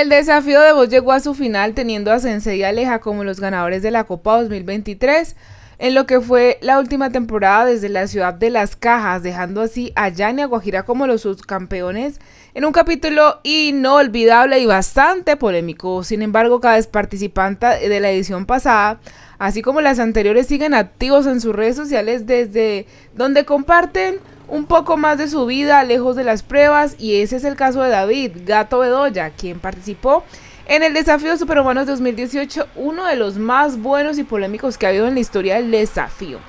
El desafío de voz llegó a su final teniendo a Sensei y Aleja como los ganadores de la Copa 2023 en lo que fue la última temporada desde la ciudad de Las Cajas, dejando así a Yania Guajira como los subcampeones en un capítulo inolvidable y bastante polémico. Sin embargo, cada participante de la edición pasada, así como las anteriores, siguen activos en sus redes sociales desde donde comparten un poco más de su vida lejos de las pruebas y ese es el caso de David Gato Bedoya, quien participó en el desafío Superhumanos 2018, uno de los más buenos y polémicos que ha habido en la historia del desafío.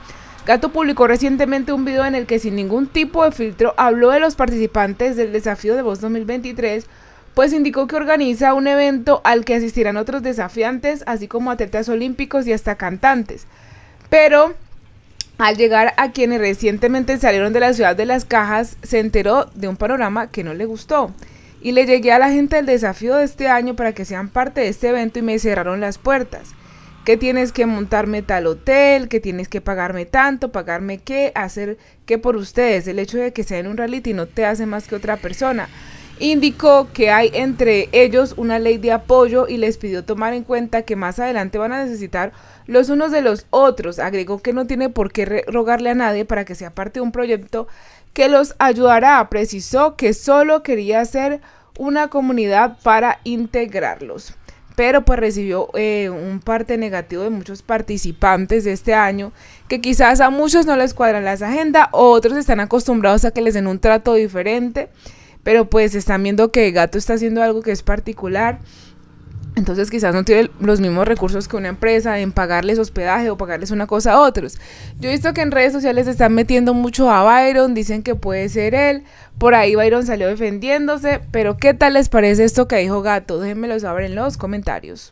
Gato publicó recientemente un video en el que sin ningún tipo de filtro habló de los participantes del desafío de voz 2023, pues indicó que organiza un evento al que asistirán otros desafiantes, así como atletas olímpicos y hasta cantantes. Pero al llegar a quienes recientemente salieron de la ciudad de las cajas, se enteró de un panorama que no le gustó y le llegué a la gente el desafío de este año para que sean parte de este evento y me cerraron las puertas. Que tienes que montarme tal hotel, que tienes que pagarme tanto, pagarme qué, hacer qué por ustedes. El hecho de que sea en un reality no te hace más que otra persona. Indicó que hay entre ellos una ley de apoyo y les pidió tomar en cuenta que más adelante van a necesitar los unos de los otros. Agregó que no tiene por qué rogarle a nadie para que sea parte de un proyecto que los ayudará. Precisó que solo quería ser una comunidad para integrarlos. Pero pues recibió eh, un parte negativo de muchos participantes de este año, que quizás a muchos no les cuadran las agendas, otros están acostumbrados a que les den un trato diferente, pero pues están viendo que Gato está haciendo algo que es particular entonces quizás no tiene los mismos recursos que una empresa en pagarles hospedaje o pagarles una cosa a otros. Yo he visto que en redes sociales están metiendo mucho a Byron, dicen que puede ser él. Por ahí Byron salió defendiéndose, pero ¿qué tal les parece esto que dijo Gato? Déjenmelo saber en los comentarios.